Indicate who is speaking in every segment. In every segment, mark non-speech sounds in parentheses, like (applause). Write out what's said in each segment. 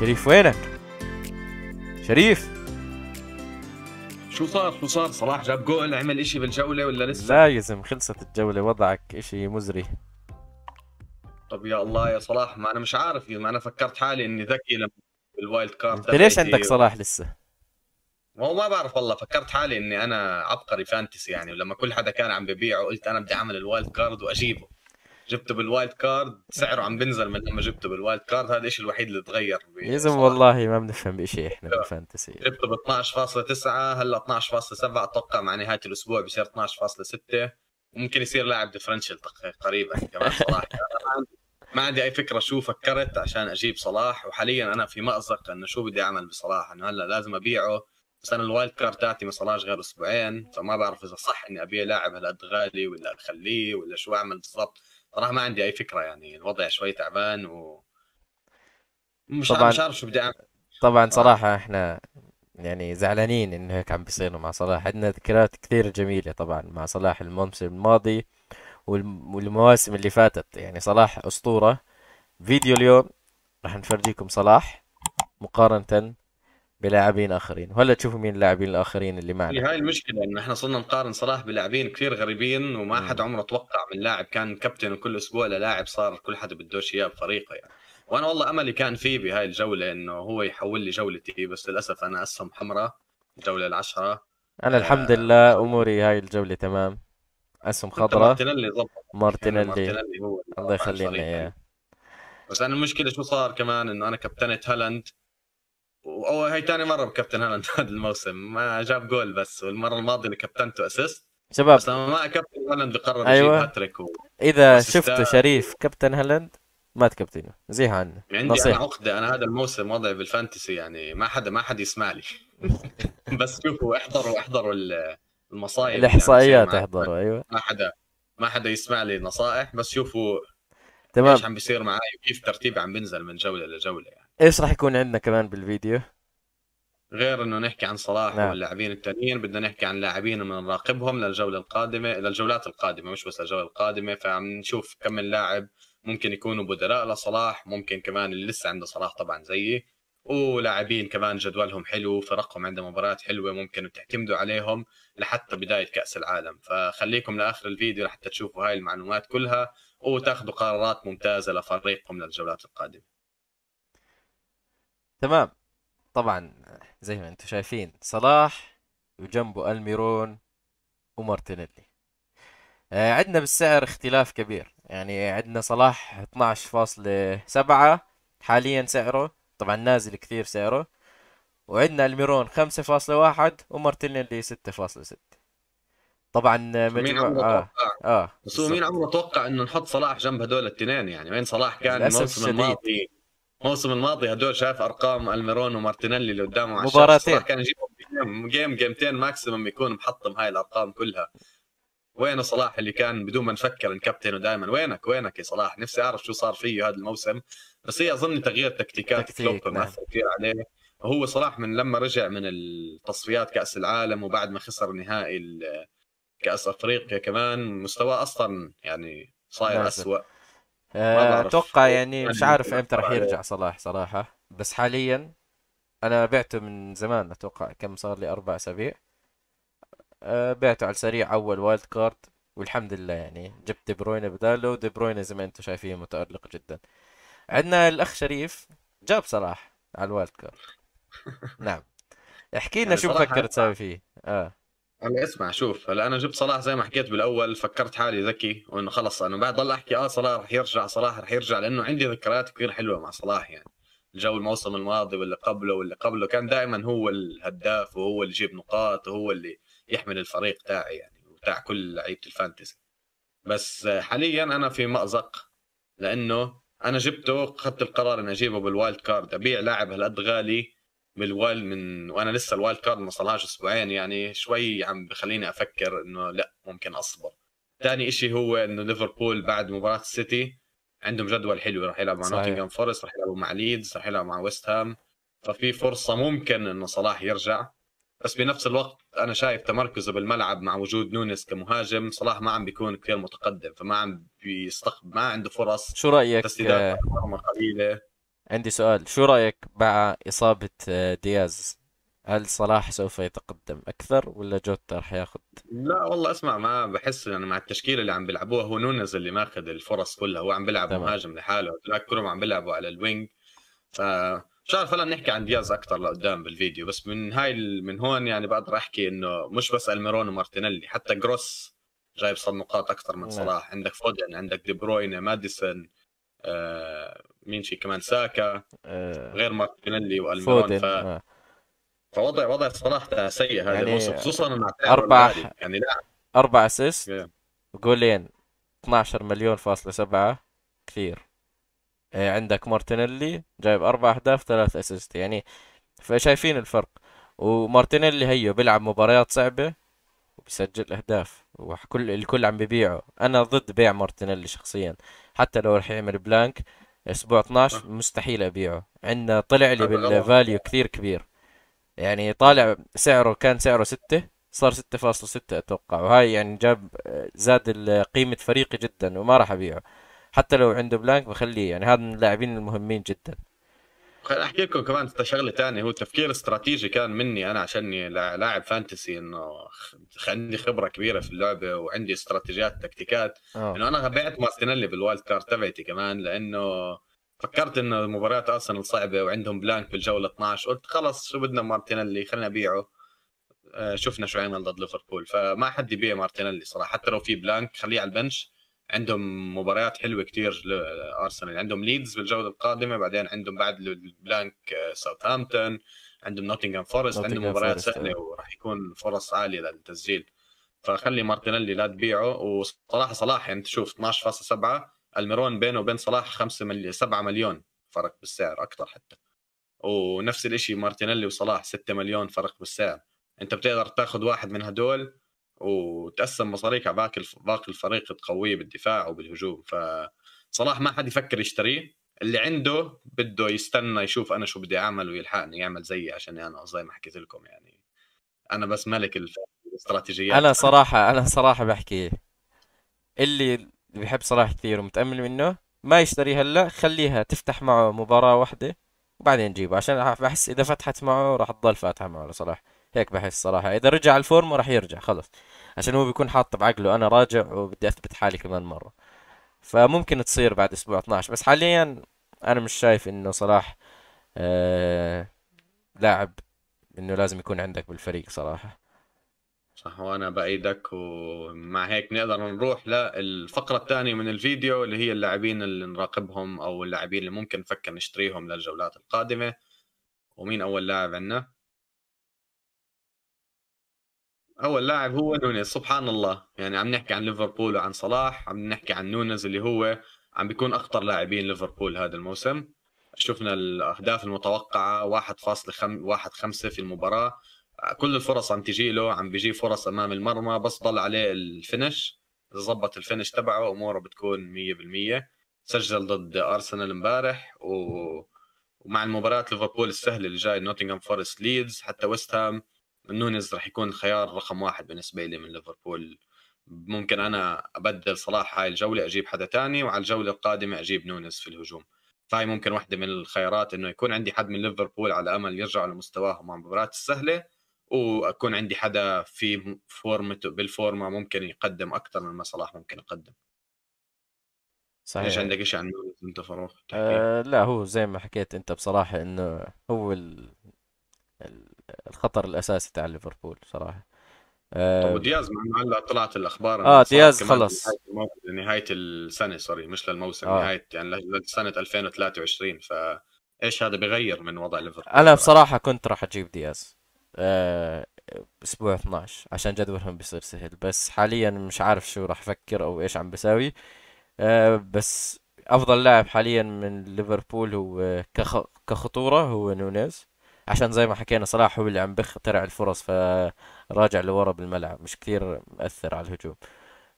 Speaker 1: شريف وينك؟ شريف
Speaker 2: شو صار شو صار صلاح جاب جول عمل اشي بالجولة ولا لسه؟ لا
Speaker 1: يزم خلصت الجولة وضعك اشي مزري
Speaker 2: طب يا الله يا صلاح ما انا مش عارف ما انا فكرت حالي اني ذكي لما بالوايلد كارد انت ليش عندك صلاح لسه؟ ما هو ما بعرف والله فكرت حالي اني انا عبقري فانتسي يعني ولما كل حدا كان عم ببيعه قلت انا بدي اعمل الوايلد كارد واجيبه جبته بالوايلد كارد سعره عم بينزل من لما جبته بالوايلد كارد هذا الشيء الوحيد اللي تغير
Speaker 1: يا زلمه والله ما بنفهم بشيء احنا بالفانتسي
Speaker 2: جبته ب 12.9 هلا 12.7 اتوقع مع نهايه الاسبوع بصير 12.6 وممكن يصير لاعب ديفرنشال قريبا كمان (laughs) صراحه ما عندي اي فكره شو فكرت عشان اجيب صلاح وحاليا انا في مازق انه شو بدي اعمل بصلاح انه هلا لازم ابيعه بس انا الوايلد كارد تاعتي ما صلاش غير اسبوعين فما بعرف اذا صح اني ابيع لاعب هالقد غالي ولا اخليه ولا شو اعمل بالضبط صراحه ما عندي اي فكره يعني الوضع شوي تعبان و
Speaker 1: مش طبعا مش عارف شو بدي اعمل طبعا صراحه احنا يعني زعلانين انه هيك عم بيصير مع صلاح عندنا ذكريات كثير جميله طبعا مع صلاح الموسم الماضي والمواسم اللي فاتت يعني صلاح اسطوره فيديو اليوم راح نفرجيكم صلاح مقارنه بلاعبين اخرين وهلا تشوفوا مين اللاعبين الاخرين اللي معنا إيه،
Speaker 2: هاي المشكله انه احنا صرنا نقارن صلاح بلاعبين كثير غريبين وما حد عمره توقع من لاعب كان كابتن وكل اسبوع للاعب صار كل حدا بده اياه بفريقه يعني وانا والله املي كان فيه بهاي الجوله انه هو يحول لي جولتي بس للاسف انا اسهم حمراء الجوله العشرة
Speaker 1: انا آه، الحمد لله اموري هاي الجوله تمام اسهم خضراء مارتينيلي ضبط مارتينيلي يعني مارتينيلي هو الله يخلينا اياه
Speaker 2: بس انا المشكله شو صار كمان انه انا كابتنت هالاند وهي ثاني مره بكابتن هالاند هذا الموسم ما جاب جول بس والمره الماضيه اللي كابتنته اسيست شباب بس ما كابتن هالاند قرر أيوة. يجيب هاتريك و... اذا شفته شريف
Speaker 1: كابتن هالاند ما تكابتنه زيها عنه عندي نصيح. انا
Speaker 2: عقده انا هذا الموسم وضعي بالفانتسي يعني ما حدا ما حد يسمع لي (laughs) بس شوفوا احضروا احضروا المصايب يعني الاحصائيات يعني احضروا ايوه ما حدا ما حدا يسمع لي نصائح بس شوفوا تمام ايش عم بيصير معي وكيف ترتيبي عم بينزل من جوله لجوله يعني.
Speaker 1: ايش راح يكون عندنا كمان بالفيديو؟
Speaker 2: غير انه نحكي عن صلاح نعم. واللاعبين التانيين بدنا نحكي عن لاعبين بنراقبهم للجوله القادمه للجولات القادمه مش بس للجوله القادمه فعم نشوف كم لاعب ممكن يكونوا بدراء لصلاح ممكن كمان اللي لسه عنده صلاح طبعا زيي ولاعبين كمان جدولهم حلو فرقهم عنده مباريات حلوه ممكن تعتمدوا عليهم لحتى بدايه كاس العالم فخليكم لاخر الفيديو لحتى تشوفوا هاي المعلومات كلها وتاخذوا قرارات ممتازه لفريقكم للجولات القادمه
Speaker 1: تمام طبعا زي ما انتم شايفين صلاح وجنبه الميرون ومارتينيلي آه، عندنا بالسعر اختلاف كبير يعني عندنا صلاح 12.7 حاليا سعره طبعا نازل كثير سعره وعندنا الميرون 5.1 ومارتينيلي 6.6 طبعا من مين عمره آه. اه بس هو مين
Speaker 2: عمره توقع انه نحط صلاح جنب هدول الاثنين يعني وين صلاح كان الموسم الماضي الموسم الماضي هدول شاف ارقام الميرون ومارتينيلي اللي قدامه على مباراتين كان يجيبهم جيم جيمتين ماكسيمم يكون محطم هاي الارقام كلها وين صلاح اللي كان بدون ما نفكر الكابتن دائما وينك وينك يا صلاح نفسي اعرف شو صار فيه هذا الموسم بس هي اظن تغيير تكتيكات كلوب ما كثير نعم. عليه هو صلاح من لما رجع من التصفيات كاس العالم وبعد ما خسر نهائي كاس افريقيا كمان مستواه اصلا يعني صاير اسوء
Speaker 1: آه، اتوقع يعني مش عارف امتى راح يرجع صلاح صراحه بس حاليا انا بعته من زمان اتوقع كم صار لي اربع اسابيع آه، بعته على السريع اول وايلد كارد والحمد لله يعني جبت دي بروين بداله دي بروين زي ما انتم شايفين متالق جدا عندنا الاخ شريف جاب صلاح على الوايلد كارد (laughs) نعم
Speaker 2: احكي لنا يعني شو مفكر تساوي
Speaker 1: فيه اه انا اسمع شوف
Speaker 2: هلا انا جبت صلاح زي ما حكيت بالاول فكرت حالي ذكي وانه خلص انا بعد ضل احكي اه صلاح رح يرجع صلاح رح يرجع لانه عندي ذكريات كثير حلوه مع صلاح يعني الجو الموسم الماضي واللي قبله واللي قبله كان دائما هو الهداف وهو اللي يجيب نقاط وهو اللي يحمل الفريق تاعي يعني وتاع كل لعيبه الفانتسي بس حاليا انا في مأزق لانه انا جبته اخذت القرار اني اجيبه بالوايلد كارد ابيع لاعب هالقد غالي من الوال من وانا لسه الوال كارد ما صلهاش اسبوعين يعني شوي عم بخليني افكر انه لا ممكن اصبر ثاني شيء هو انه ليفربول بعد مباراه السيتي عندهم جدول حلو راح يلعب مع نوتنغهام فورست راح يلعبوا مع ليدز راح يلعبوا مع ويست هام ففي فرصه ممكن انه صلاح يرجع بس بنفس الوقت انا شايف تمركزه بالملعب مع وجود نونس كمهاجم صلاح ما عم بيكون كثير متقدم فما عم بيستقبل ما عنده فرص
Speaker 1: شو رايك تسديدات قليله عندي سؤال شو رأيك مع إصابة آه، دياز هل صلاح سوف يتقدم أكثر ولا جوتا رح ياخذ
Speaker 2: لا والله اسمع ما بحس يعني مع التشكيلة اللي عم بيلعبوها هو نونز اللي ماخذ الفرص كلها هو عم بيلعب مهاجم لحاله هذول كلهم عم بيلعبوا على الوينج ف مش عارف هلا نحكي عن دياز اكثر لقدام بالفيديو بس من هاي من هون يعني بقدر احكي انه مش بس الميرون ومارتينيلي حتى جروس جايب صد نقاط اكثر من صلاح عندك فودن عندك دي بروين ماديسون آه مين شي كمان ساكا آه. غير مارتينيلي والمان ف... آه. فوضع وضع صراحه سيء هذا يعني الموسم خصوصا مع اربع يعني
Speaker 1: لا اربع اسيست جولين 12 مليون فاصلة سبعة كثير آه، عندك مارتينيلي جايب اربع اهداف ثلاث اسيست يعني فشايفين الفرق ومارتينيلي هيو بيلعب مباريات صعبه وبيسجل اهداف وكل الكل عم ببيعه انا ضد بيع مارتينيلي شخصيا حتى لو رح يعمل بلانك اسبوع 12 مستحيل ابيعه عندنا طلع لي بالفاليو كثير كبير يعني طالع سعره كان سعره 6 صار 6.6 اتوقع وهاي يعني جاب آه، زاد قيمه فريقي جدا وما راح ابيعه حتى لو عنده بلانك بخليه يعني هذا من اللاعبين المهمين جدا
Speaker 2: خليني احكي لكم كمان شغله ثانيه هو تفكير استراتيجي كان مني انا عشان لاعب فانتسي انه عندي خبره كبيره في اللعبه وعندي استراتيجيات تكتيكات آه. انه انا بعت مارتينيلي بالوايلد كارد تبعتي كمان لانه فكرت انه مباريات ارسنال صعبه وعندهم بلانك بالجوله 12 قلت خلص شو بدنا مارتينيلي خلينا نبيعه آه، شفنا شو عمل ضد ليفربول فما حد يبيع مارتينيلي صراحه حتى لو في بلانك خليه على البنش عندهم مباريات حلوه كثير ارسنال عندهم ليدز بالجوله القادمه بعدين عندهم بعد البلانك آه، ساوثهامبتون عندهم نوتنغهام فورست عندهم مباريات سهله آه. وراح يكون فرص عاليه للتسجيل فخلي مارتينيلي لا تبيعه وصراحه صلاح يعني تشوف 12.7 الميرون بينه وبين صلاح 5 ملي... 7 مليون فرق بالسعر اكثر حتى ونفس الشيء مارتينيلي وصلاح 6 مليون فرق بالسعر انت بتقدر تاخذ واحد من هدول وتقسم مصاريك على باقي باقي الفريق تقويه بالدفاع وبالهجوم فصلاح ما حد يفكر يشتريه اللي عنده بده يستنى يشوف انا شو بدي اعمل ويلحقني يعمل زيي عشان انا زي ما حكيت لكم يعني انا بس ملك الاستراتيجيات انا صراحه
Speaker 1: انا صراحه بحكي اللي بحب صلاح كثير ومتامل منه ما يشتري هلا خليها تفتح معه مباراه واحده وبعدين جيبه عشان بحس اذا فتحت معه راح تضل فاتحه معه لصلاح هيك بحس صراحه اذا رجع الفورم راح يرجع خلص عشان هو بيكون حاط بعقله انا راجع وبدي اثبت حالي كمان مره فممكن تصير بعد اسبوع 12 بس حاليا انا مش شايف انه صلاح آه لاعب انه لازم يكون عندك بالفريق صراحه
Speaker 2: صح وانا بايدك ومع هيك نقدر نروح للفقره الثانيه من الفيديو اللي هي اللاعبين اللي نراقبهم او اللاعبين اللي ممكن نفكر نشتريهم للجولات القادمه ومين اول لاعب عندنا اول لاعب هو نونيز سبحان الله يعني عم نحكي عن ليفربول وعن صلاح عم نحكي عن نونيز اللي هو عم بيكون اخطر لاعبين ليفربول هذا الموسم شفنا الاهداف المتوقعه 1.5 في المباراه كل الفرص عم تجي له عم بيجي فرص امام المرمى بس ضل عليه الفينش ظبط الفينش تبعه اموره بتكون 100% سجل ضد ارسنال امبارح و... ومع المباراه ليفربول السهله اللي جاي نوتنغهام فورست ليدز حتى ويست هام نونيز راح يكون الخيار رقم واحد بالنسبه لي من ليفربول ممكن انا ابدل صلاح هاي الجوله اجيب حدا تاني وعلى الجوله القادمه اجيب نونز في الهجوم فهي ممكن واحدة من الخيارات انه يكون عندي حد من ليفربول على امل يرجع لمستواهم مع المباريات السهله واكون عندي حدا في فورمته بالفورمه ممكن يقدم اكثر من ما صلاح ممكن يقدم صحيح ايش عندك شيء عن
Speaker 1: نونز انت فاروق؟ أه لا هو زي ما حكيت انت بصراحه انه هو ال... الخطر الاساسي تاع ليفربول صراحه طب آه، ودياز
Speaker 2: مع هلا طلعت الاخبار اه دياز خلص نهايه السنه سوري مش للموسم آه. نهايه يعني لسنه 2023 ف ايش هذا بغير من وضع ليفربول
Speaker 1: انا بصراحه كنت راح اجيب دياز آه اسبوع 12 عشان جدولهم بيصير سهل بس حاليا مش عارف شو راح افكر او ايش عم بساوي آه بس افضل لاعب حاليا من ليفربول هو آه، كخ... كخطوره هو نونيز عشان زي ما حكينا صلاح هو اللي عم بيخترع الفرص فراجع لورا بالملعب مش كثير مأثر على الهجوم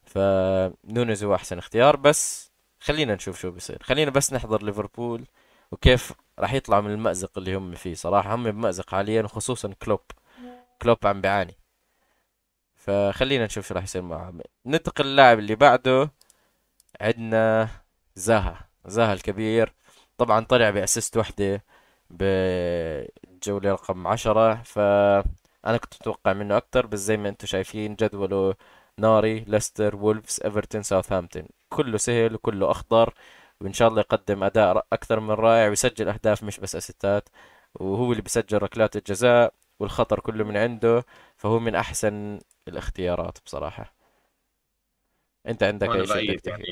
Speaker 1: فنونيز هو احسن اختيار بس خلينا نشوف شو بيصير خلينا بس نحضر ليفربول وكيف راح يطلعوا من المأزق اللي هم فيه صراحة هم بمأزق حاليا وخصوصا كلوب كلوب عم بيعاني فخلينا نشوف شو راح يصير معه ننتقل اللاعب اللي بعده عندنا زها زها الكبير طبعا طلع باسيست وحده بالجولة رقم عشرة فأنا كنت أتوقع منه أكتر بس زي ما أنتم شايفين جدوله ناري ليستر وولفز ايفرتون ساوثهامبتون كله سهل وكله أخضر وإن شاء الله يقدم أداء أكثر من رائع ويسجل أهداف مش بس أستات وهو اللي بيسجل ركلات الجزاء والخطر كله من عنده فهو من أحسن الاختيارات بصراحة انت عندك اي شيء يعني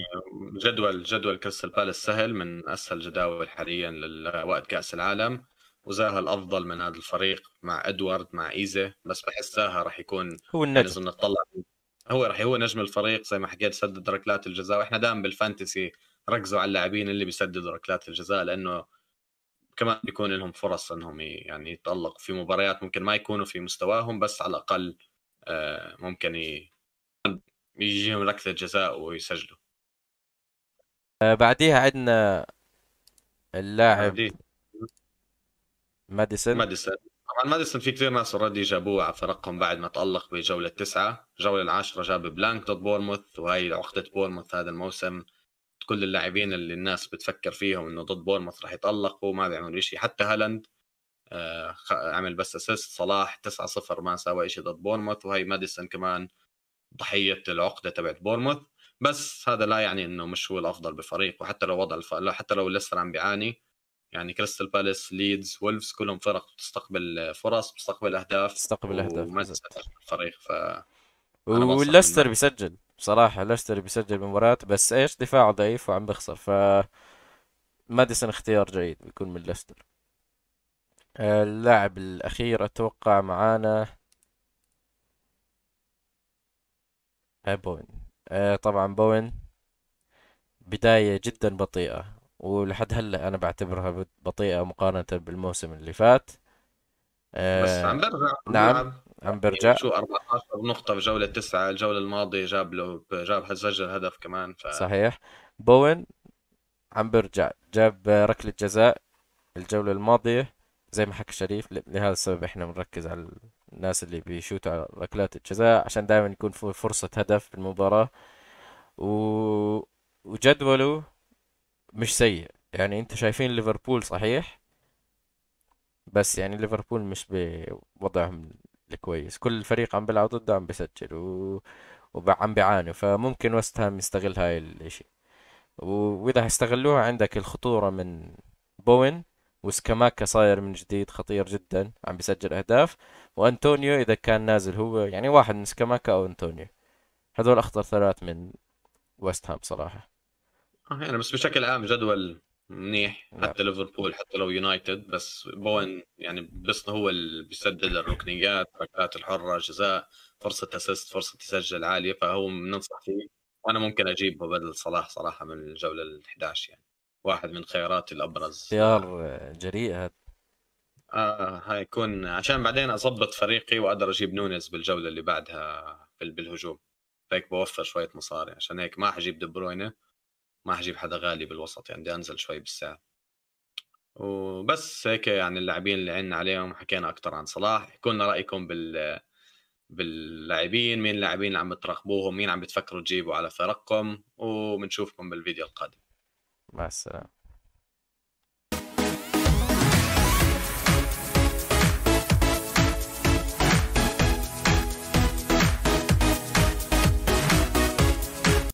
Speaker 2: جدول جدول كريستال بالاس سهل من اسهل جداول حاليا لوقت كاس العالم وزاها الافضل من هذا الفريق مع ادوارد مع ايزه بس بحس زاها راح يكون هو النجم لازم يعني نطلع هو راح هو نجم الفريق زي ما حكيت سدد ركلات الجزاء واحنا دائما بالفانتسي ركزوا على اللاعبين اللي بيسددوا ركلات الجزاء لانه كمان بيكون لهم فرص انهم يعني يتالقوا في مباريات ممكن ما يكونوا في مستواهم بس على الاقل آه، ممكن ي... يجيهم ركله جزاء ويسجلوا
Speaker 1: آه بعديها عندنا اللاعب ماديسون
Speaker 2: ماديسون طبعا ماديسون في كثير ناس اوريدي جابوه على فرقهم بعد ما تالق بجوله التسعه، الجوله العاشره جاب بلانك ضد بورموث وهي عقده بورموث هذا الموسم كل اللاعبين اللي الناس بتفكر فيهم انه ضد بورموث راح يتالقوا ما بيعملوا شيء حتى هالاند آه عمل بس اسيست صلاح 9 0 ما سوى شيء ضد بورموث وهي ماديسون كمان ضحيه العقده تبعت بورموث بس هذا لا يعني انه مش هو الافضل بفريق وحتى لو وضع الف... حتى لو ليستر عم بيعاني يعني كريستال بالاس ليدز وولفز كلهم فرق بتستقبل فرص بتستقبل اهداف بتستقبل اهداف وما الفريق ف وليستر
Speaker 1: بيسجل بصراحه ليستر بيسجل بمباريات بس ايش دفاعه ضعيف وعم بخسر ف ماديسون اختيار جيد بيكون من ليستر آه، اللاعب الاخير اتوقع معانا آه، بوين آه طبعا بوين بداية جدا بطيئة ولحد هلا انا بعتبرها بطيئة مقارنة بالموسم اللي فات آه بس عم برجع نعم عم يعني برجع شو
Speaker 2: 14 نقطة بجولة تسعة الجولة الماضية جاب له جاب سجل هدف كمان ف...
Speaker 1: صحيح بوين عم برجع جاب ركلة جزاء الجولة الماضية زي ما حكى شريف لهذا السبب احنا بنركز على الناس اللي بيشوتوا على ركلات الجزاء عشان دائما يكون في فرصة هدف بالمباراة و... وجدوله مش سيء يعني انت شايفين ليفربول صحيح بس يعني ليفربول مش بوضعهم الكويس كل فريق عم بيلعب ضده عم بيسجل و... وعم بيعانوا فممكن وست هام يستغل هاي الاشي و... واذا استغلوها عندك الخطورة من بوين وسكاماكا صاير من جديد خطير جدا عم بيسجل اهداف وانطونيو اذا كان نازل هو يعني واحد من سكاماكا او انطونيو هذول اخطر ثلاث من ويست هام صراحه
Speaker 2: آه، يعني بس بشكل عام جدول منيح نعم. حتى ليفربول حتى لو يونايتد بس بوين يعني بس هو اللي بيسدد الركنيات ركلات الحره جزاء فرصه اسيست فرصه تسجل عاليه فهو بننصح فيه وانا ممكن اجيبه بدل صلاح صراحه من الجوله ال 11 يعني واحد من خيارات الابرز
Speaker 1: خيار جريء هذا آه
Speaker 2: هيكون عشان بعدين اضبط فريقي واقدر اجيب نونز بالجوله اللي بعدها بالهجوم هيك بوفر شويه مصاري عشان هيك ما حجيب دي بروينه ما حجيب حدا غالي بالوسط يعني بدي انزل شوي بالسعر وبس هيك يعني اللاعبين اللي عنا عليهم حكينا اكثر عن صلاح احكوا لنا رايكم بال باللاعبين مين اللاعبين اللي عم تراقبوهم مين عم بتفكروا تجيبوا على فرقكم وبنشوفكم بالفيديو القادم
Speaker 1: Vai,